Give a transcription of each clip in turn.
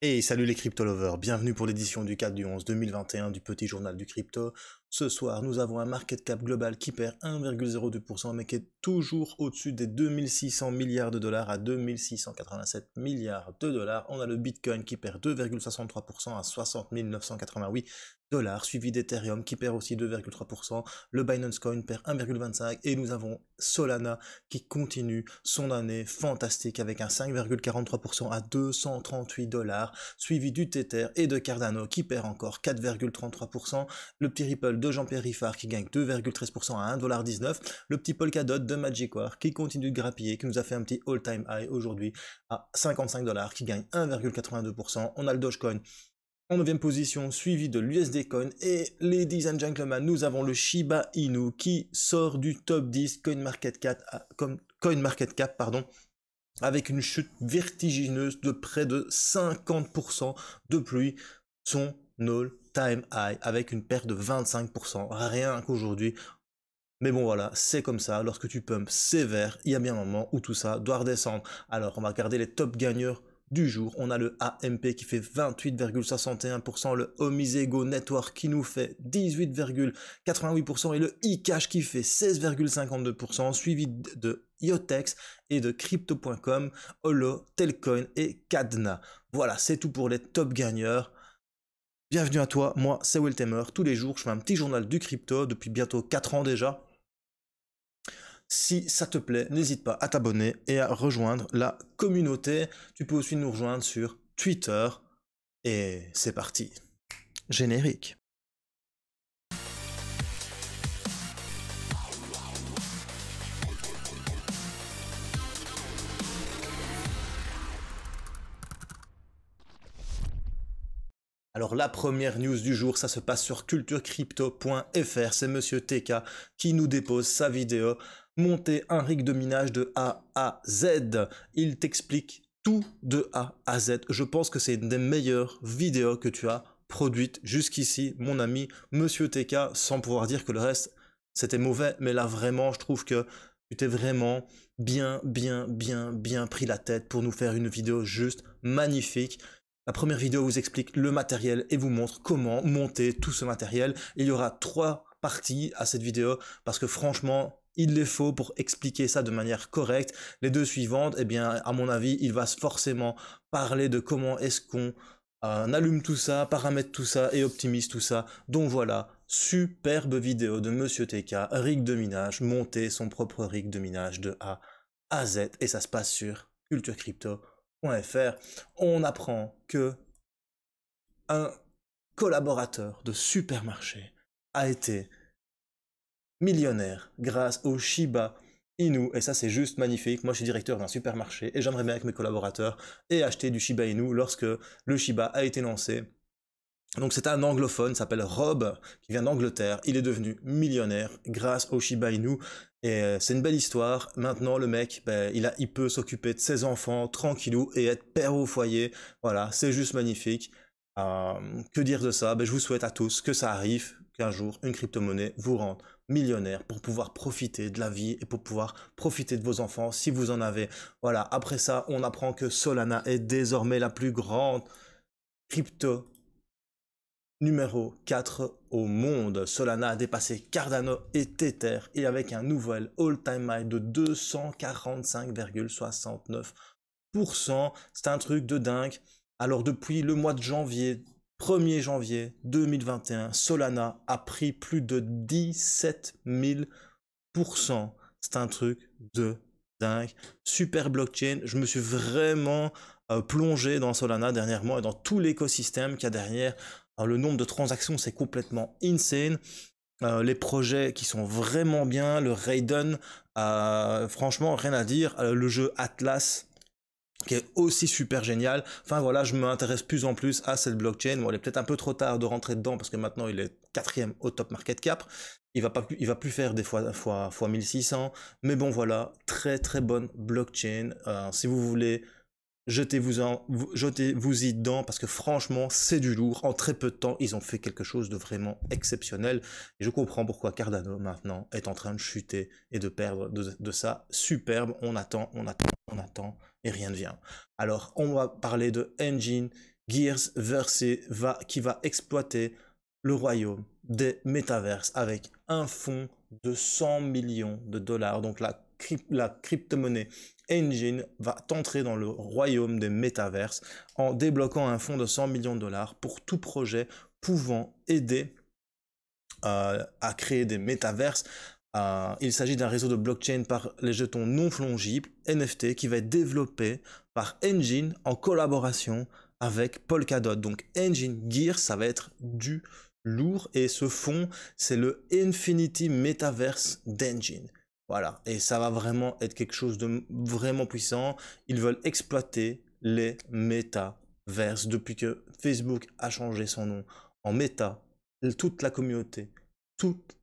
Et salut les crypto lovers, bienvenue pour l'édition du 4 du 11 2021 du petit journal du crypto. Ce soir, nous avons un market cap global qui perd 1,02% mais qui est toujours au-dessus des 2600 milliards de dollars à 2687 milliards de dollars. On a le Bitcoin qui perd 2,63% à 60 988 suivi d'Ethereum qui perd aussi 2,3%, le Binance Coin perd 1,25% et nous avons Solana qui continue son année fantastique avec un 5,43% à 238 dollars, suivi du Tether et de Cardano qui perd encore 4,33%, le petit Ripple de Jean-Pierre Riffard qui gagne 2,13% à 1,19$, le petit Polkadot de Magic War qui continue de grappiller, qui nous a fait un petit all-time high aujourd'hui à 55 dollars, qui gagne 1,82%, on a le Dogecoin en 9 position, suivi de l'USD Coin. Et ladies and gentlemen, nous avons le Shiba Inu qui sort du top 10 Coin Market ah, pardon, avec une chute vertigineuse de près de 50% de pluie. son all-time high, avec une perte de 25%, rien qu'aujourd'hui. Mais bon voilà, c'est comme ça, lorsque tu pumps sévère, il y a bien un moment où tout ça doit redescendre. Alors on va regarder les top gagneurs du jour. On a le AMP qui fait 28,61%, le Omisego Network qui nous fait 18,88% et le eCash qui fait 16,52%, suivi de Iotex et de Crypto.com, Holo, Telcoin et Cadna. Voilà, c'est tout pour les top gagneurs. Bienvenue à toi, moi c'est Temer. Tous les jours, je fais un petit journal du crypto depuis bientôt 4 ans déjà. Si ça te plaît, n'hésite pas à t'abonner et à rejoindre la communauté. Tu peux aussi nous rejoindre sur Twitter. Et c'est parti. Générique. Alors la première news du jour, ça se passe sur culturecrypto.fr, c'est monsieur TK qui nous dépose sa vidéo monter un rig de minage de A à Z. Il t'explique tout de A à Z. Je pense que c'est une des meilleures vidéos que tu as produites jusqu'ici, mon ami Monsieur TK, sans pouvoir dire que le reste, c'était mauvais. Mais là, vraiment, je trouve que tu t'es vraiment bien, bien, bien, bien pris la tête pour nous faire une vidéo juste magnifique. La première vidéo vous explique le matériel et vous montre comment monter tout ce matériel. Il y aura trois parties à cette vidéo parce que franchement, il les faut pour expliquer ça de manière correcte. Les deux suivantes, eh bien, à mon avis, il va forcément parler de comment est-ce qu'on euh, allume tout ça, paramètre tout ça et optimise tout ça. Donc voilà, superbe vidéo de Monsieur TK, rig de minage, monter son propre rig de minage de A à Z et ça se passe sur culturecrypto.fr. On apprend que un collaborateur de supermarché a été millionnaire grâce au Shiba Inu. Et ça, c'est juste magnifique. Moi, je suis directeur d'un supermarché et j'aimerais bien avec mes collaborateurs et acheter du Shiba Inu lorsque le Shiba a été lancé. Donc c'est un anglophone, s'appelle Rob, qui vient d'Angleterre. Il est devenu millionnaire grâce au Shiba Inu. Et euh, c'est une belle histoire. Maintenant, le mec, ben, il, a, il peut s'occuper de ses enfants tranquillou et être père au foyer. Voilà, c'est juste magnifique. Euh, que dire de ça ben, Je vous souhaite à tous que ça arrive, qu'un jour, une crypto-monnaie vous rende millionnaire pour pouvoir profiter de la vie et pour pouvoir profiter de vos enfants si vous en avez. Voilà, après ça, on apprend que Solana est désormais la plus grande crypto numéro 4 au monde. Solana a dépassé Cardano et Tether et avec un nouvel all-time high de 245,69%. C'est un truc de dingue. Alors depuis le mois de janvier 1er janvier 2021, Solana a pris plus de 17 000%. C'est un truc de dingue. Super blockchain. Je me suis vraiment euh, plongé dans Solana dernièrement et dans tout l'écosystème qu'il y a derrière. le nombre de transactions, c'est complètement insane. Euh, les projets qui sont vraiment bien, le Raiden, euh, franchement, rien à dire. le jeu Atlas, qui est aussi super génial. Enfin voilà, je m'intéresse plus en plus à cette blockchain. Bon, il est peut-être un peu trop tard de rentrer dedans parce que maintenant il est quatrième au top market cap. Il va pas, il va plus faire des fois, fois, 1600. Mais bon voilà, très très bonne blockchain. Euh, si vous voulez, jetez-vous en, jetez-vous y dedans parce que franchement, c'est du lourd. En très peu de temps, ils ont fait quelque chose de vraiment exceptionnel. Et je comprends pourquoi Cardano maintenant est en train de chuter et de perdre de ça. Superbe. On attend, on attend on attend et rien ne vient. Alors, on va parler de Engine Gears versé va, qui va exploiter le royaume des métaverses avec un fonds de 100 millions de dollars. Donc, la, crypto-monnaie Engine va entrer dans le royaume des métaverses en débloquant un fonds de 100 millions de dollars pour tout projet pouvant aider euh, à créer des métaverses euh, il s'agit d'un réseau de blockchain par les jetons non flongibles, NFT, qui va être développé par Engine en collaboration avec Polkadot. Donc Engine Gear, ça va être du lourd et ce fond, c'est le Infinity Metaverse d'Engine. Voilà, et ça va vraiment être quelque chose de vraiment puissant. Ils veulent exploiter les métaverses. Depuis que Facebook a changé son nom en Meta, toute la communauté, toute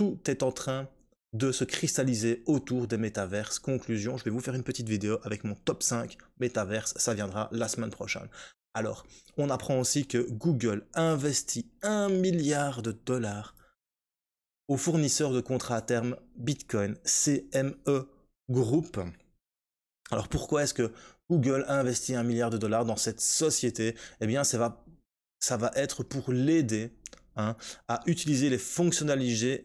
tout est en train de se cristalliser autour des métaverses. Conclusion, je vais vous faire une petite vidéo avec mon top 5 métaverses, ça viendra la semaine prochaine. Alors, on apprend aussi que Google investit un milliard de dollars au fournisseur de contrats à terme Bitcoin, CME Group. Alors pourquoi est-ce que Google investit investi 1 milliard de dollars dans cette société Eh bien, ça va, ça va être pour l'aider Hein, à utiliser les fonctionnalités,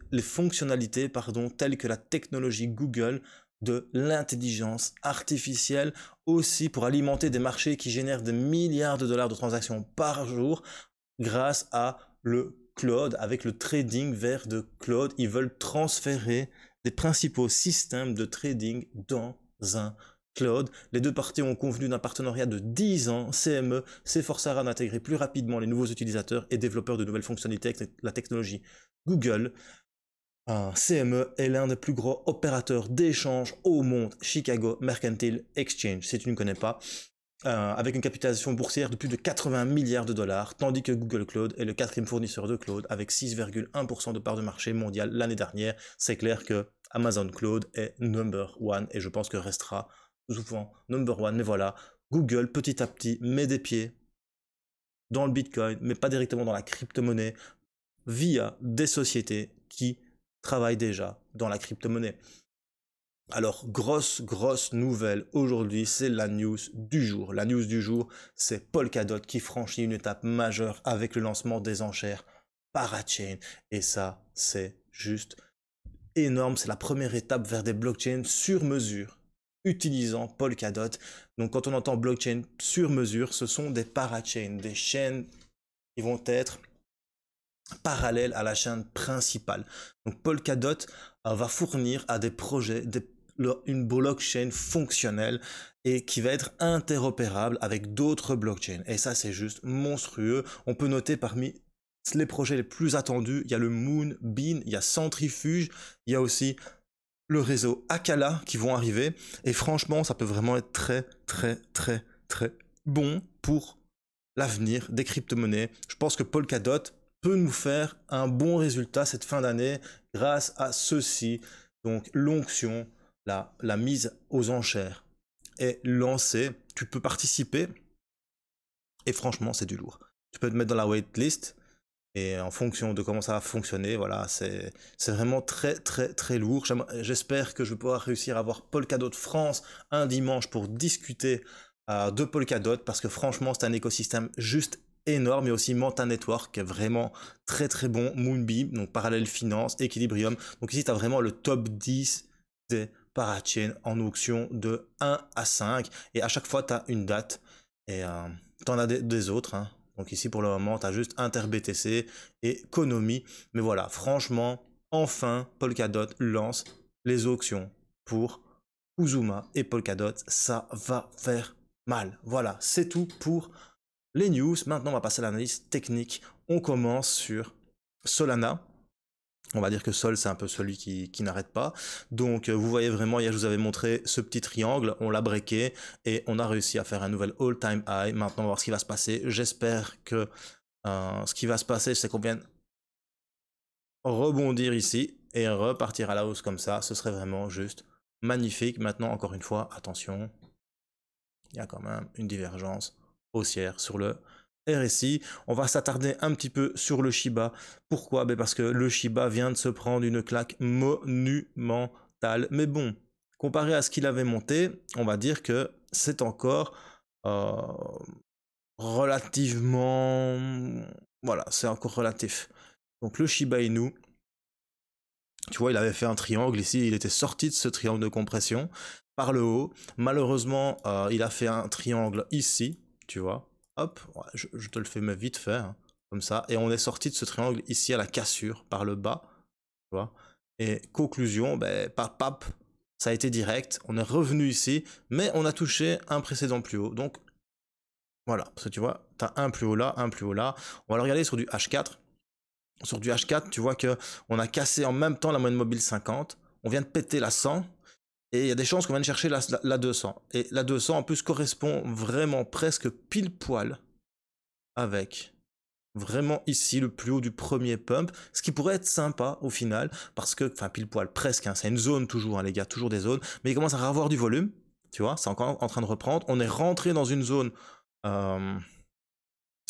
pardon, telles que la technologie Google de l'intelligence artificielle aussi pour alimenter des marchés qui génèrent des milliards de dollars de transactions par jour grâce à le cloud, avec le trading vers de cloud. Ils veulent transférer des principaux systèmes de trading dans un Cloud. Les deux parties ont convenu d'un partenariat de 10 ans. CME s'efforcera d'intégrer plus rapidement les nouveaux utilisateurs et développeurs de nouvelles fonctionnalités avec la technologie Google. CME est l'un des plus gros opérateurs d'échange au monde, Chicago Mercantile Exchange, si tu ne connais pas, euh, avec une capitalisation boursière de plus de 80 milliards de dollars, tandis que Google Cloud est le quatrième fournisseur de cloud avec 6,1% de part de marché mondial l'année dernière. C'est clair que Amazon Cloud est number one et je pense que restera souvent number one, mais voilà, Google petit à petit met des pieds dans le Bitcoin, mais pas directement dans la crypto-monnaie, via des sociétés qui travaillent déjà dans la crypto-monnaie. Alors, grosse, grosse nouvelle aujourd'hui, c'est la news du jour. La news du jour, c'est Paul Cadot qui franchit une étape majeure avec le lancement des enchères Parachain. Et ça, c'est juste énorme. C'est la première étape vers des blockchains sur mesure utilisant Polkadot. Donc quand on entend blockchain sur mesure, ce sont des parachains, des chaînes qui vont être parallèles à la chaîne principale. Donc Polkadot euh, va fournir à des projets une blockchain fonctionnelle et qui va être interopérable avec d'autres blockchains. Et ça, c'est juste monstrueux. On peut noter parmi les projets les plus attendus, il y a le Moonbeam, il y a Centrifuge, il y a aussi le réseau Akala qui vont arriver. Et franchement, ça peut vraiment être très, très, très, très bon pour l'avenir des crypto-monnaies. Je pense que paul Polkadot peut nous faire un bon résultat cette fin d'année grâce à ceci. Donc l'onction, la, la mise aux enchères est lancée. Tu peux participer. Et franchement, c'est du lourd. Tu peux te mettre dans la waitlist et en fonction de comment ça va fonctionner, voilà, c'est vraiment très très très lourd. J'espère que je vais pouvoir réussir à avoir Polkadot France un dimanche pour discuter euh, de Polkadot parce que franchement c'est un écosystème juste énorme, et aussi Manta Network qui est vraiment très très bon, Moonbeam, donc Parallel Finance, Equilibrium. Donc ici tu as vraiment le top 10 des parachains en auction de 1 à 5 et à chaque fois tu as une date et euh, tu en as des, autres. Hein. Donc ici, pour le moment, tu as juste InterBTC et Konomi. Mais voilà, franchement, enfin, Polkadot lance les auctions pour Uzuma et Polkadot. Ça va faire mal. Voilà, c'est tout pour les news. Maintenant, on va passer à l'analyse technique. On commence sur Solana on va dire que Sol, c'est un peu celui qui, qui n'arrête pas. Donc, euh, vous voyez vraiment, hier, je vous avais montré ce petit triangle, on l'a breaké et on a réussi à faire un nouvel all-time high. Maintenant, on va voir ce qui va se passer. J'espère que euh, ce qui va se passer, c'est qu'on vienne rebondir ici et repartir à la hausse comme ça. Ce serait vraiment juste magnifique. Maintenant, encore une fois, attention, il y a quand même une divergence haussière sur le RSI. On va s'attarder un petit peu sur le Shiba. Pourquoi ben, Parce que le Shiba vient de se prendre une claque monumentale. Mais bon, comparé à ce qu'il avait monté, on va dire que c'est encore euh, relativement... Voilà, c'est encore relatif. Donc le Shiba Inu, tu vois, il avait fait un triangle ici, il était sorti de ce triangle de compression par le haut. Malheureusement, euh, il a fait un triangle ici, tu vois, Hop, je, te le fais vite faire hein, comme ça. Et on est sorti de ce triangle ici à la cassure, par le bas. et conclusion, ben, pap, pap, ça a été direct. On est revenu ici, mais on a touché un précédent plus haut. Donc, voilà, parce que tu vois, tu as un plus haut là, un plus haut là. On va le regarder sur du H4. Sur du H4, tu vois que on a cassé en même temps la moyenne mobile 50. On vient de péter la 100. Et il y a des chances qu'on vienne chercher la, 200. Et la 200 en plus correspond vraiment presque pile poil avec vraiment ici le plus haut du premier pump, ce qui pourrait être sympa au final, parce que, enfin pile poil presque, hein, c'est une zone toujours hein, les gars, toujours des zones, mais il commence à avoir du volume, tu vois, c'est encore en train de reprendre, on est rentré dans une zone euh,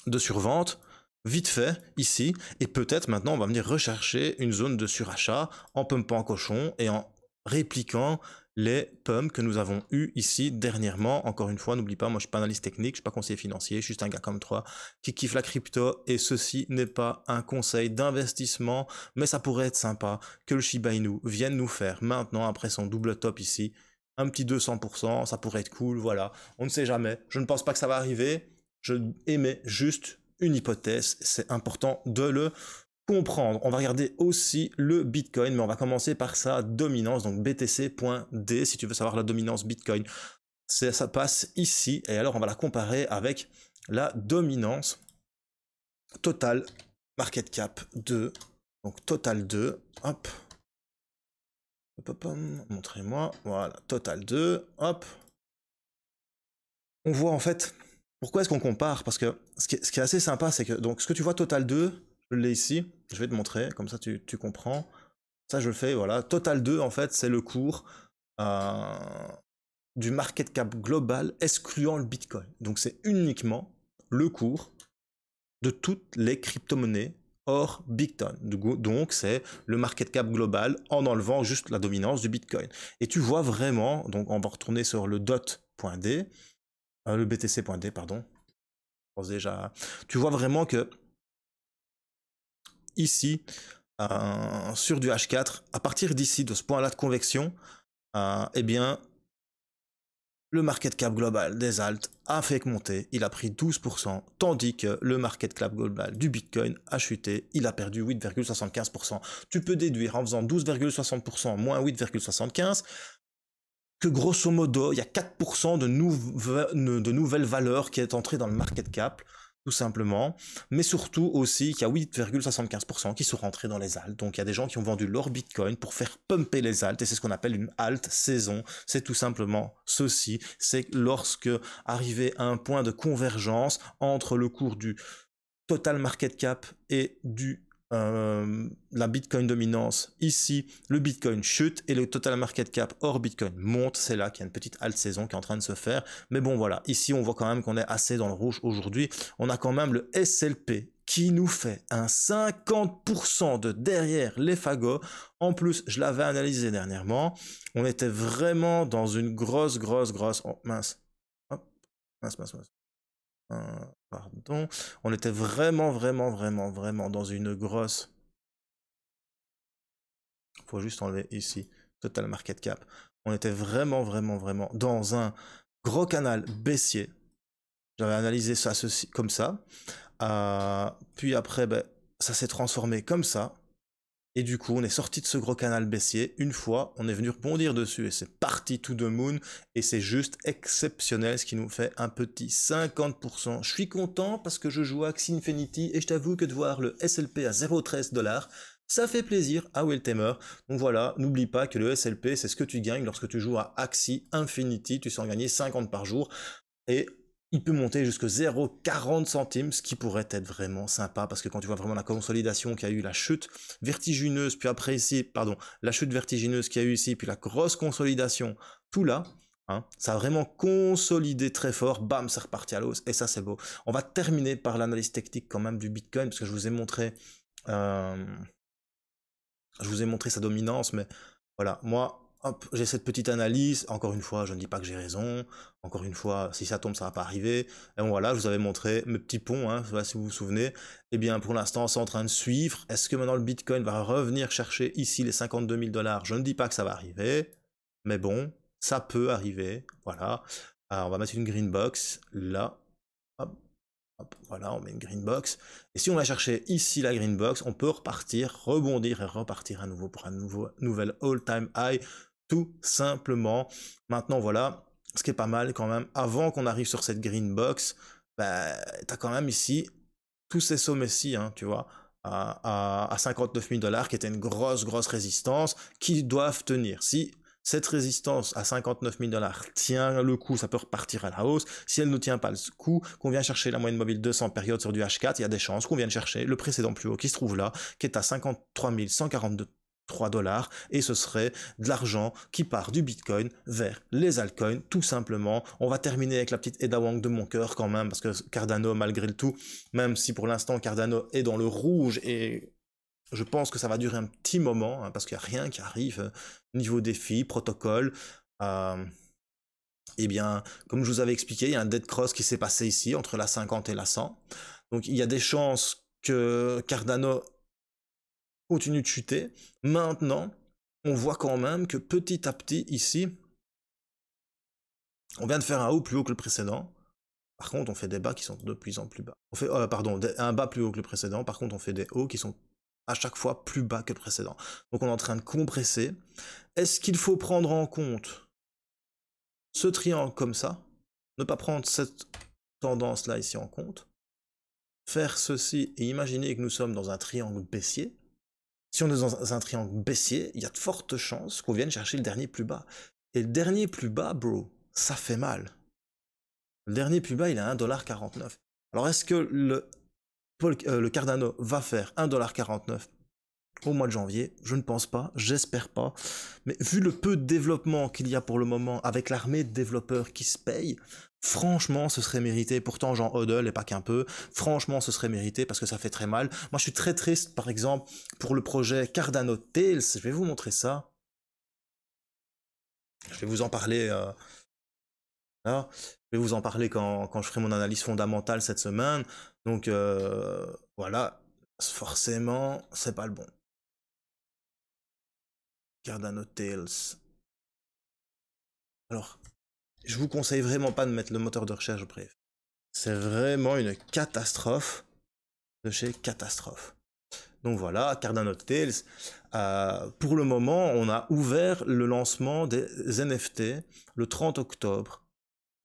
de survente, vite fait ici, et peut-être maintenant on va venir rechercher une zone de surachat en pumpant cochon et en répliquant les pommes que nous avons eues ici dernièrement. Encore une fois, n'oublie pas, moi je suis pas analyste technique, je suis pas conseiller financier, je suis juste un gars comme toi qui kiffe la crypto et ceci n'est pas un conseil d'investissement, mais ça pourrait être sympa que le Shiba Inu vienne nous faire maintenant après son double top ici, un petit 200%, ça pourrait être cool, voilà. On ne sait jamais, je ne pense pas que ça va arriver, je émets juste une hypothèse, c'est important de le comprendre. On va regarder aussi le Bitcoin, mais on va commencer par sa dominance, donc BTC.D, si tu veux savoir la dominance Bitcoin. Ça passe ici, et alors on va la comparer avec la dominance totale market cap 2, donc total 2, hop, montrez-moi, voilà, total 2, hop. On voit en fait, pourquoi est-ce qu'on compare Parce que ce qui, est, assez sympa, c'est que donc ce que tu vois total 2, je l'ai ici, je vais te montrer, comme ça tu, tu comprends. Ça, je le fais, voilà. Total 2, en fait, c'est le cours euh, du market cap global excluant le Bitcoin. Donc, c'est uniquement le cours de toutes les crypto-monnaies hors Bitcoin. Donc, c'est le market cap global en enlevant juste la dominance du Bitcoin. Et tu vois vraiment, donc on va retourner sur le dot.d, euh, le BTC.d, pardon. Déjà, tu vois vraiment que ici euh, sur du H4, à partir d'ici, de ce point-là de convection, euh, eh bien, le market cap global des alts a fait monter, il a pris 12%, tandis que le market cap global du Bitcoin a chuté, il a perdu 8,75%. Tu peux déduire en faisant 12,60% moins 8,75% que grosso modo, il y a 4% de, de nouvelles valeurs qui est entrée dans le market cap tout simplement, mais surtout aussi qu'il y a 8,75% qui sont rentrés dans les altes. Donc il y a des gens qui ont vendu leur bitcoin pour faire pumper les altes. et c'est ce qu'on appelle une halte saison. C'est tout simplement ceci, c'est lorsque arrivé à un point de convergence entre le cours du total market cap et du euh, la Bitcoin dominance ici, le Bitcoin chute et le total market cap hors Bitcoin monte. C'est là qu'il y a une petite halte saison qui est en train de se faire. Mais bon, voilà, ici on voit quand même qu'on est assez dans le rouge aujourd'hui. On a quand même le SLP qui nous fait un 50% de derrière les fagots. En plus, je l'avais analysé dernièrement. On était vraiment dans une grosse, grosse, grosse... Oh, mince. Hop. Mince, mince, mince. Euh, on était vraiment, vraiment, vraiment, vraiment dans une grosse... Faut juste enlever ici, total market cap. On était vraiment, vraiment, vraiment dans un gros canal baissier. J'avais analysé ça comme ça. Euh, puis après, ben, ça s'est transformé comme ça. Et du coup, on est sorti de ce gros canal baissier une fois, on est venu rebondir dessus et c'est parti tout de moon et c'est juste exceptionnel ce qui nous fait un petit 50%. Je suis content parce que je joue à Axi Infinity et je t'avoue que de voir le SLP à 0,13 dollars, ça fait plaisir à ah Will Tamer. Donc voilà, n'oublie pas que le SLP, c'est ce que tu gagnes lorsque tu joues à Axi Infinity, tu sens gagner 50 par jour et il peut monter jusqu'à 0,40 centimes, ce qui pourrait être vraiment sympa, parce que quand tu vois vraiment la consolidation qui a eu, la chute vertigineuse, puis après ici, pardon, la chute vertigineuse qui a eu ici, puis la grosse consolidation, tout là, hein, ça a vraiment consolidé très fort, bam, c'est reparti à l'os, et ça c'est beau. On va terminer par l'analyse technique quand même du Bitcoin, parce que je vous ai montré, euh, je vous ai montré sa dominance, mais voilà, moi, j'ai cette petite analyse. Encore une fois, je ne dis pas que j'ai raison. Encore une fois, si ça tombe, ça ne va pas arriver. Et voilà, je vous avais montré mes petits ponts, hein, si vous vous souvenez. Eh bien, pour l'instant, c'est en train de suivre. Est-ce que maintenant le Bitcoin va revenir chercher ici les 52 000 dollars Je ne dis pas que ça va arriver, mais bon, ça peut arriver. Voilà. Alors, on va mettre une green box là. Hop. voilà, on met une green box. Et si on va chercher ici la green box, on peut repartir, rebondir et repartir à nouveau pour un nouveau, nouvel all-time high tout simplement. Maintenant, voilà, ce qui est pas mal quand même, avant qu'on arrive sur cette green box, bah, tu as quand même ici tous ces sommets-ci, hein, tu vois, à, 59 000 dollars, qui était une grosse, grosse résistance, qui doivent tenir. Si cette résistance à 59 000 dollars tient le coup, ça peut repartir à la hausse. Si elle ne tient pas le coup, qu'on vient chercher la moyenne mobile 200 périodes sur du H4, il y a des chances qu'on vienne chercher le précédent plus haut qui se trouve là, qui est à 53 142 3 dollars et ce serait de l'argent qui part du Bitcoin vers les altcoins tout simplement. On va terminer avec la petite Eda Wang de mon cœur quand même parce que Cardano malgré le tout, même si pour l'instant Cardano est dans le rouge et je pense que ça va durer un petit moment hein, parce qu'il n'y a rien qui arrive euh, niveau défi, protocole. et euh, eh bien, comme je vous avais expliqué, il y a un dead cross qui s'est passé ici entre la 50 et la 100. Donc il y a des chances que Cardano continue de chuter. Maintenant, on voit quand même que petit à petit, ici, on vient de faire un haut plus haut que le précédent. Par contre, on fait des bas qui sont de plus en plus bas. On fait, euh, pardon, un bas plus haut que le précédent. Par contre, on fait des hauts qui sont à chaque fois plus bas que le précédent. Donc, on est en train de compresser. Est-ce qu'il faut prendre en compte ce triangle comme ça Ne pas prendre cette tendance-là ici en compte Faire ceci et imaginer que nous sommes dans un triangle baissier si on est dans un triangle baissier, il y a de fortes chances qu'on vienne chercher le dernier plus bas. Et le dernier plus bas, bro, ça fait mal. Le dernier plus bas, il est à 1,49$. Alors est-ce que le, euh, le Cardano va faire 1,49$ au mois de janvier. Je ne pense pas, j'espère pas. Mais vu le peu de développement qu'il y a pour le moment avec l'armée de développeurs qui se payent, franchement, ce serait mérité. Pourtant, Jean Hodel et pas qu'un peu. Franchement, ce serait mérité parce que ça fait très mal. Moi, je suis très triste, par exemple, pour le projet Cardano Tales. Je vais vous montrer ça. Je vais vous en parler. Euh, je vais vous en parler quand, je ferai mon analyse fondamentale cette semaine. Donc euh, voilà, forcément, c'est pas le bon. Cardano Tales. Alors, je vous conseille vraiment pas de mettre le moteur de recherche bref, C'est vraiment une catastrophe de chez catastrophe. Donc voilà, Cardano Tales. Euh, pour le moment, on a ouvert le lancement des NFT le 30 octobre.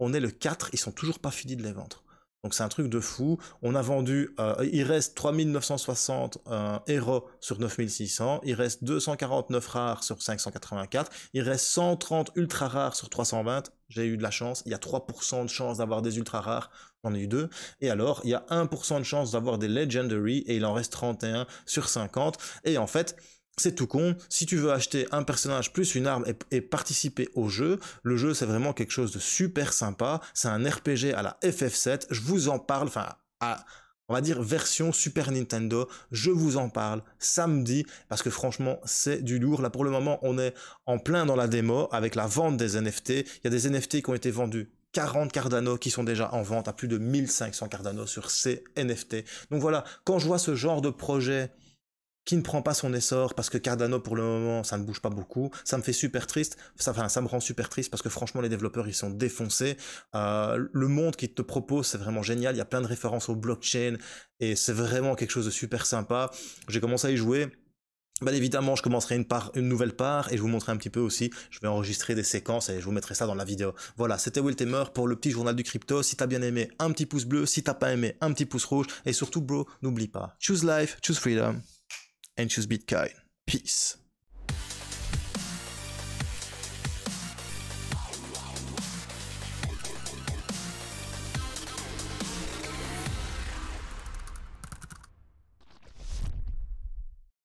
On est le 4, ils sont toujours pas finis de les vendre. Donc c'est un truc de fou. On a vendu, euh, il reste 3960 euh, héros sur 9600, il reste 249 rares sur 584, il reste 130 ultra rares sur 320. J'ai eu de la chance, il y a 3% de chance d'avoir des ultra rares, j'en ai eu deux. Et alors, il y a 1% de chance d'avoir des legendary et il en reste 31 sur 50. Et en fait, c'est tout con. Si tu veux acheter un personnage plus une arme et, participer au jeu, le jeu c'est vraiment quelque chose de super sympa. C'est un RPG à la FF7. Je vous en parle, enfin, à, on va dire version Super Nintendo. Je vous en parle samedi parce que franchement, c'est du lourd. Là pour le moment, on est en plein dans la démo avec la vente des NFT. Il y a des NFT qui ont été vendus 40 Cardano qui sont déjà en vente à plus de 1500 Cardano sur ces NFT. Donc voilà, quand je vois ce genre de projet qui ne prend pas son essor parce que Cardano pour le moment ça ne bouge pas beaucoup. Ça me fait super triste. Ça, enfin, ça me rend super triste parce que franchement les développeurs ils sont défoncés. Euh, le monde qu'ils te proposent c'est vraiment génial. Il y a plein de références au blockchain et c'est vraiment quelque chose de super sympa. J'ai commencé à y jouer. ben évidemment, je commencerai une, part, une nouvelle part et je vous montrerai un petit peu aussi. Je vais enregistrer des séquences et je vous mettrai ça dans la vidéo. Voilà, c'était Will Tamer pour le petit journal du crypto. Si t'as bien aimé, un petit pouce bleu. Si t'as pas aimé, un petit pouce rouge. Et surtout, bro, n'oublie pas, choose life, choose freedom. and choose Bitcoin. Peace.